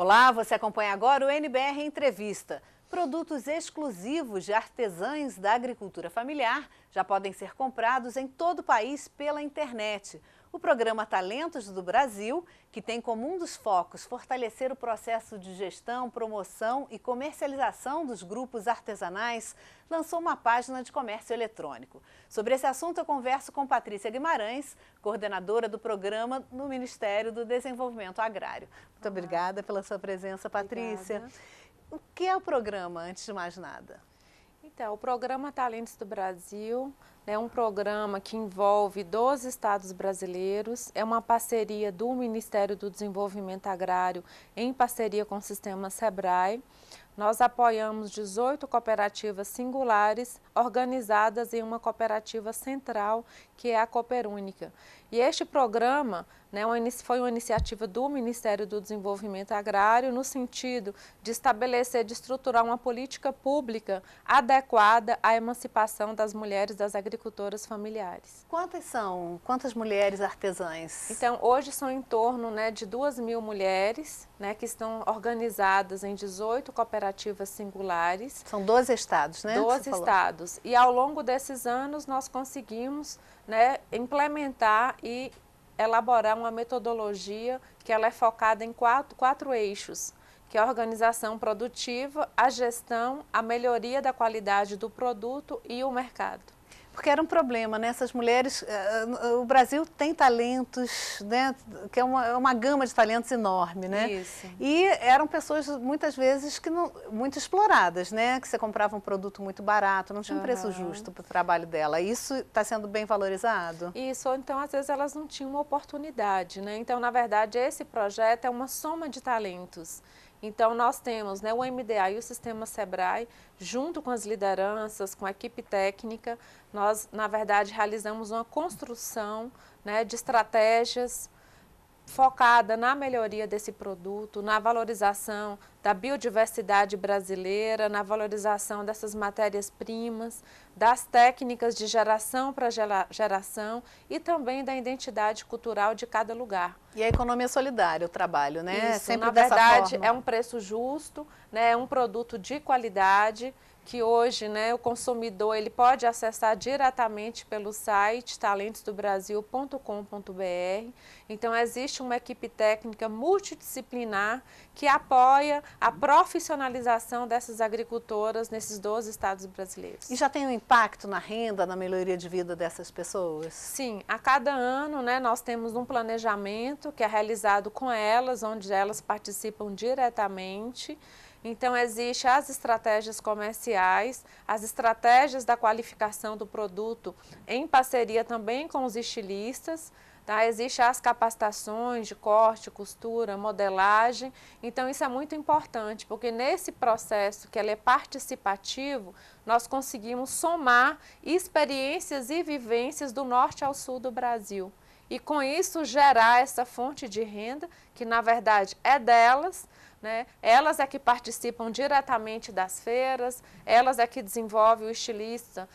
Olá, você acompanha agora o NBR Entrevista. Produtos exclusivos de artesãs da agricultura familiar já podem ser comprados em todo o país pela internet. O programa Talentos do Brasil, que tem como um dos focos fortalecer o processo de gestão, promoção e comercialização dos grupos artesanais, lançou uma página de comércio eletrônico. Sobre esse assunto, eu converso com Patrícia Guimarães, coordenadora do programa no Ministério do Desenvolvimento Agrário. Muito Olá. obrigada pela sua presença, Patrícia. Obrigada. O que é o programa, antes de mais nada? Então, o programa Talentos do Brasil é um programa que envolve 12 estados brasileiros, é uma parceria do Ministério do Desenvolvimento Agrário em parceria com o Sistema SEBRAE. Nós apoiamos 18 cooperativas singulares organizadas em uma cooperativa central, que é a Cooperúnica. E este programa né, foi uma iniciativa do Ministério do Desenvolvimento Agrário no sentido de estabelecer, de estruturar uma política pública adequada à emancipação das mulheres das agricultoras familiares. Quantas são? Quantas mulheres artesãs? Então, hoje são em torno né, de 2 mil mulheres né, que estão organizadas em 18 cooperativas singulares. São 12 estados, né? 12 estados. Falou. E ao longo desses anos nós conseguimos né, implementar e elaborar uma metodologia que ela é focada em quatro, quatro eixos, que é a organização produtiva, a gestão, a melhoria da qualidade do produto e o mercado porque era um problema, né? Essas mulheres, eh, eh, o Brasil tem talentos, né? Que é uma, é uma gama de talentos enorme, né? Isso. E eram pessoas muitas vezes que não, muito exploradas, né? Que você comprava um produto muito barato, não tinha um uhum. preço justo para o trabalho dela. Isso está sendo bem valorizado? Isso. então às vezes elas não tinham uma oportunidade, né? Então na verdade esse projeto é uma soma de talentos. Então, nós temos né, o MDA e o Sistema SEBRAE, junto com as lideranças, com a equipe técnica, nós, na verdade, realizamos uma construção né, de estratégias focada na melhoria desse produto, na valorização da biodiversidade brasileira, na valorização dessas matérias-primas, das técnicas de geração para geração e também da identidade cultural de cada lugar. E a economia solidária, o trabalho, né? Isso, Sempre na verdade, forma. é um preço justo, né? é um produto de qualidade que hoje né, o consumidor ele pode acessar diretamente pelo site talentosdobrasil.com.br. Então, existe uma equipe técnica multidisciplinar que apoia a profissionalização dessas agricultoras nesses 12 estados brasileiros. E já tem um impacto na renda, na melhoria de vida dessas pessoas? Sim, a cada ano né, nós temos um planejamento que é realizado com elas, onde elas participam diretamente. Então, existem as estratégias comerciais, as estratégias da qualificação do produto em parceria também com os estilistas, Tá? Existem as capacitações de corte, costura, modelagem. Então, isso é muito importante, porque nesse processo que é participativo, nós conseguimos somar experiências e vivências do norte ao sul do Brasil. E com isso gerar essa fonte de renda, que na verdade é delas, né? Elas é que participam diretamente das feiras, elas é que desenvolvem o estilista,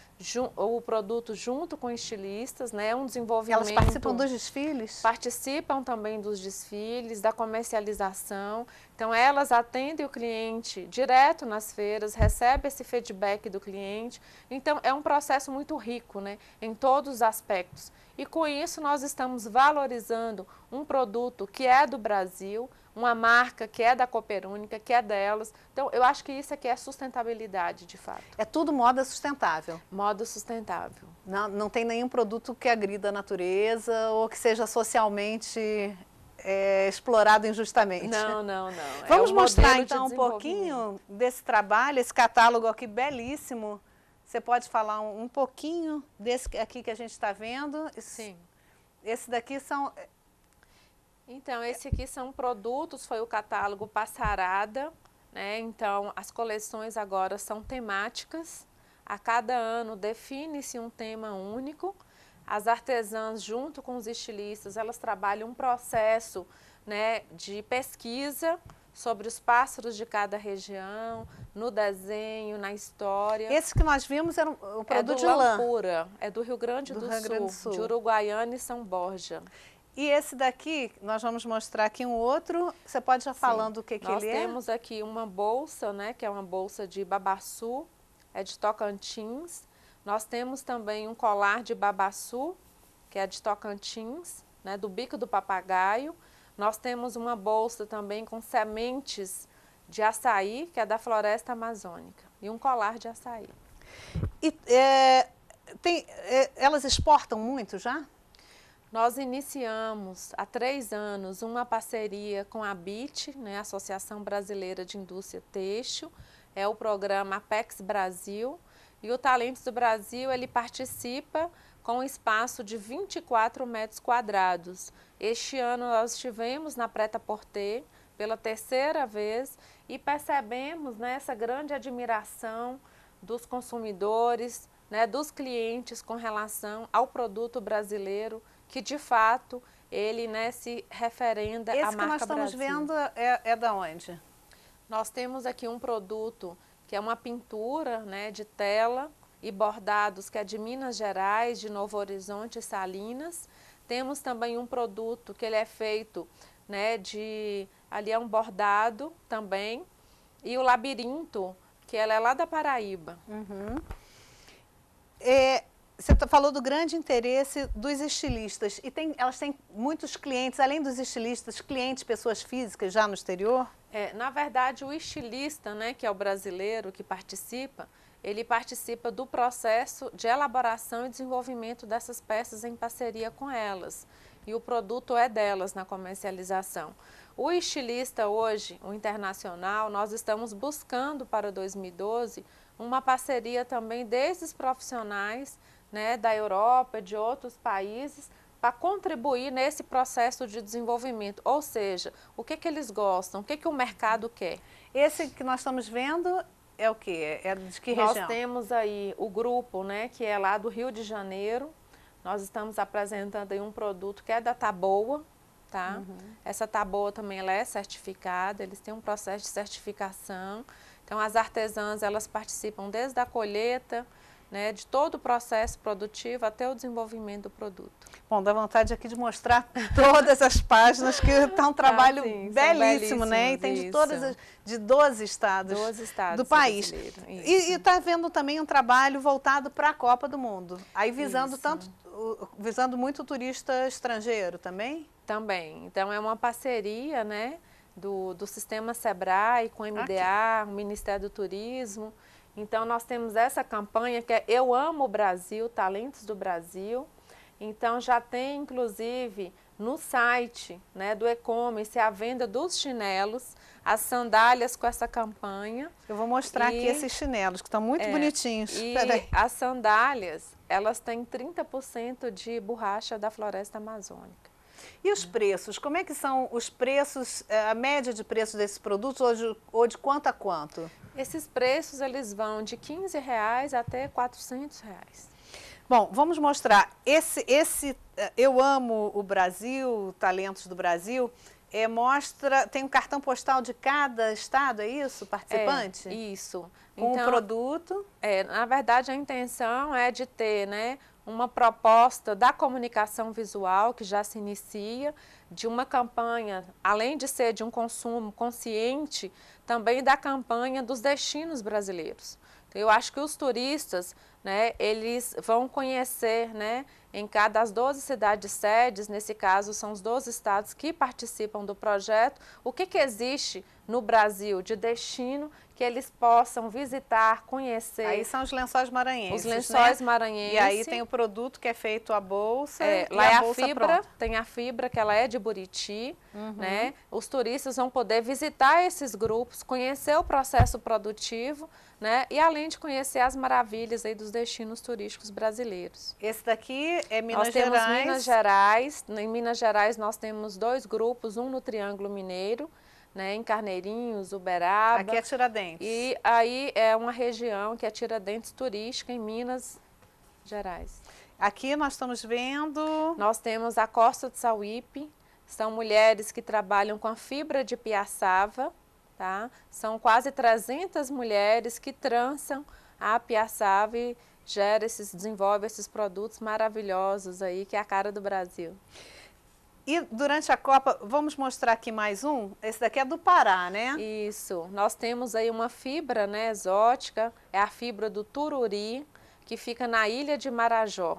o produto junto com estilistas, né? Um desenvolvimento. Elas participam dos desfiles? Participam também dos desfiles, da comercialização. Então elas atendem o cliente direto nas feiras, recebem esse feedback do cliente. Então é um processo muito rico, né? Em todos os aspectos. E com isso nós estamos valorizando um produto que é do Brasil uma marca que é da Cooperúnica que é delas. Então, eu acho que isso aqui é sustentabilidade, de fato. É tudo moda sustentável. Moda sustentável. Não, não tem nenhum produto que agrida a natureza ou que seja socialmente é, explorado injustamente. Não, não, não. É Vamos é mostrar então um pouquinho desse trabalho, esse catálogo aqui belíssimo. Você pode falar um, um pouquinho desse aqui que a gente está vendo? Sim. Esse daqui são então, esse aqui são produtos, foi o catálogo Passarada, né? Então, as coleções agora são temáticas. A cada ano define-se um tema único. As artesãs, junto com os estilistas, elas trabalham um processo né, de pesquisa sobre os pássaros de cada região, no desenho, na história. Esse que nós vimos era o é produto é do de lã. é do Rio Grande do, do Rio Sul, Grande do Sul, de Uruguaiana e São Borja. E esse daqui, nós vamos mostrar aqui um outro. Você pode já falando o que, que ele é? Nós temos aqui uma bolsa, né, que é uma bolsa de babaçu, é de Tocantins. Nós temos também um colar de babaçu, que é de Tocantins, né, do bico do papagaio. Nós temos uma bolsa também com sementes de açaí, que é da floresta amazônica, e um colar de açaí. E é, tem, é, elas exportam muito já? Nós iniciamos há três anos uma parceria com a BIT, né, Associação Brasileira de Indústria Têxtil, é o programa Apex Brasil, e o Talentos do Brasil ele participa com um espaço de 24 metros quadrados. Este ano nós estivemos na Preta Porté pela terceira vez e percebemos né, essa grande admiração dos consumidores, né, dos clientes com relação ao produto brasileiro que de fato ele né, se referenda Esse à marca Brasil. que nós estamos Brasil. vendo é, é da onde? Nós temos aqui um produto que é uma pintura né, de tela e bordados que é de Minas Gerais, de Novo Horizonte e Salinas. Temos também um produto que ele é feito né, de ali é um bordado também e o labirinto que ela é lá da Paraíba. Uhum. É, você tá, falou do grande interesse dos estilistas. E tem, elas têm muitos clientes, além dos estilistas, clientes, pessoas físicas já no exterior? É, na verdade, o estilista, né, que é o brasileiro que participa, ele participa do processo de elaboração e desenvolvimento dessas peças em parceria com elas. E o produto é delas na comercialização. O estilista hoje, o internacional, nós estamos buscando para 2012 uma parceria também desses profissionais né, da Europa, de outros países, para contribuir nesse processo de desenvolvimento. Ou seja, o que, que eles gostam, o que, que o mercado quer. Esse que nós estamos vendo é o que? É de que região? Nós temos aí o grupo, né, que é lá do Rio de Janeiro. Nós estamos apresentando aí um produto que é da Taboa, tá? Uhum. Essa Taboa também ela é certificada, eles têm um processo de certificação. Então, as artesãs, elas participam desde a colheita, né, de todo o processo produtivo até o desenvolvimento do produto. Bom, dá vontade aqui de mostrar todas as páginas, que está um ah, trabalho ah, sim, belíssimo, né? E tem de todas as, de 12 estados, 12 estados do país. E está vendo também um trabalho voltado para a Copa do Mundo, aí visando, isso. tanto, visando muito turista estrangeiro também? Também. Então é uma parceria, né? Do, do sistema SEBRAE com o MDA, Aqui. Ah, o Ministério do Turismo, então nós temos essa campanha que é Eu Amo o Brasil, Talentos do Brasil. Então já tem inclusive no site né, do e-commerce a venda dos chinelos, as sandálias com essa campanha. Eu vou mostrar e, aqui esses chinelos que estão muito é, bonitinhos. E as sandálias, elas têm 30% de borracha da floresta amazônica. E os preços? Como é que são os preços, eh, a média de preço desses produtos hoje, ou de quanto a quanto? Esses preços eles vão de 15 reais até 400 reais. Bom, vamos mostrar. Esse, esse eh, Eu Amo o Brasil, Talentos do Brasil, é, mostra, tem um cartão postal de cada estado, é isso, participante? É, isso. Com então, um produto? É, na verdade, a intenção é de ter né, uma proposta da comunicação visual que já se inicia, de uma campanha, além de ser de um consumo consciente, também da campanha dos destinos brasileiros. Então, eu acho que os turistas, né, eles vão conhecer, né, em cada das 12 cidades sedes, nesse caso são os 12 estados que participam do projeto, o que, que existe no Brasil de destino que eles possam visitar, conhecer. Aí são os lençóis maranhenses. Os né? lençóis né? maranhenses. E aí tem o produto que é feito é, é a bolsa. É, lá é a, fibra, pronta. tem a fibra que ela é de Buriti, uhum. né? Os turistas vão poder visitar esses grupos, conhecer o processo produtivo, né? E além de conhecer as maravilhas aí dos destinos turísticos brasileiros. Esse daqui é Minas nós Gerais. Nós temos Minas Gerais. Em Minas Gerais nós temos dois grupos, um no Triângulo Mineiro né, em Carneirinhos, Uberaba. Aqui é Tiradentes. E aí é uma região que é Tiradentes turística em Minas Gerais. Aqui nós estamos vendo... Nós temos a Costa de Sauípe, são mulheres que trabalham com a fibra de piaçava, tá? São quase 300 mulheres que trançam a piaçava e gera esses, desenvolve esses produtos maravilhosos aí, que é a cara do Brasil. E durante a Copa, vamos mostrar aqui mais um? Esse daqui é do Pará, né? Isso. Nós temos aí uma fibra né, exótica, é a fibra do tururi, que fica na ilha de Marajó.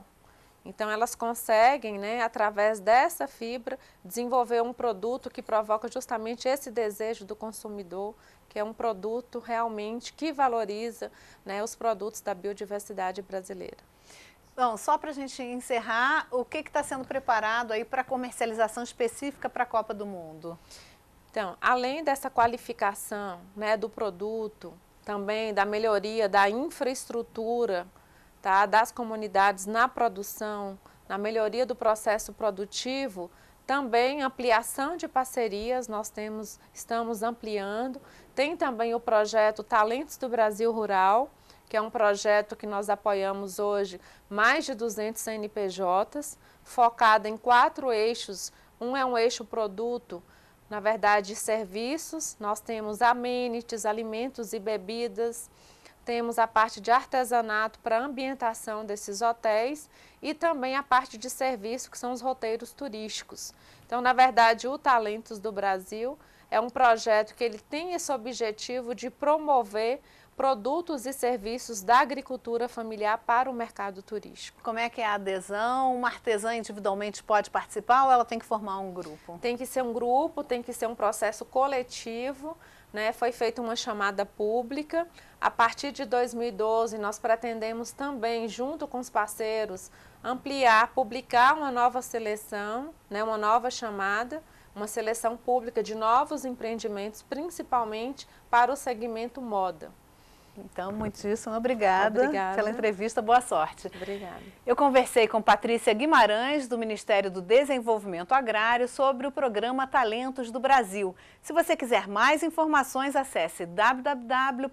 Então, elas conseguem, né, através dessa fibra, desenvolver um produto que provoca justamente esse desejo do consumidor, que é um produto realmente que valoriza né, os produtos da biodiversidade brasileira. Bom, só para a gente encerrar, o que está sendo preparado aí para comercialização específica para a Copa do Mundo? Então, além dessa qualificação né, do produto, também da melhoria da infraestrutura tá, das comunidades na produção, na melhoria do processo produtivo, também ampliação de parcerias, nós temos, estamos ampliando. Tem também o projeto Talentos do Brasil Rural, que é um projeto que nós apoiamos hoje, mais de 200 CNPJs, focado em quatro eixos. Um é um eixo produto, na verdade, serviços. Nós temos amenities, alimentos e bebidas. Temos a parte de artesanato para ambientação desses hotéis e também a parte de serviço, que são os roteiros turísticos. Então, na verdade, o Talentos do Brasil é um projeto que ele tem esse objetivo de promover produtos e serviços da agricultura familiar para o mercado turístico. Como é que é a adesão? Uma artesã individualmente pode participar ou ela tem que formar um grupo? Tem que ser um grupo, tem que ser um processo coletivo. Né? Foi feita uma chamada pública. A partir de 2012, nós pretendemos também, junto com os parceiros, ampliar, publicar uma nova seleção, né? uma nova chamada uma seleção pública de novos empreendimentos, principalmente para o segmento moda. Então, muitíssimo obrigada, obrigada, pela entrevista. Boa sorte. Obrigada. Eu conversei com Patrícia Guimarães, do Ministério do Desenvolvimento Agrário, sobre o programa Talentos do Brasil. Se você quiser mais informações, acesse www.mda.gov.br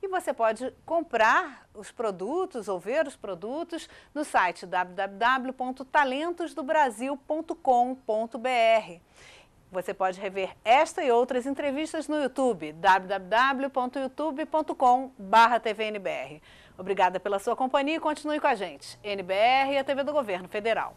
e você pode comprar os produtos ou ver os produtos no site www.talentosdobrasil.com.br. Você pode rever esta e outras entrevistas no YouTube, www.youtube.com.br. Obrigada pela sua companhia e continue com a gente. NBR e a TV do Governo Federal.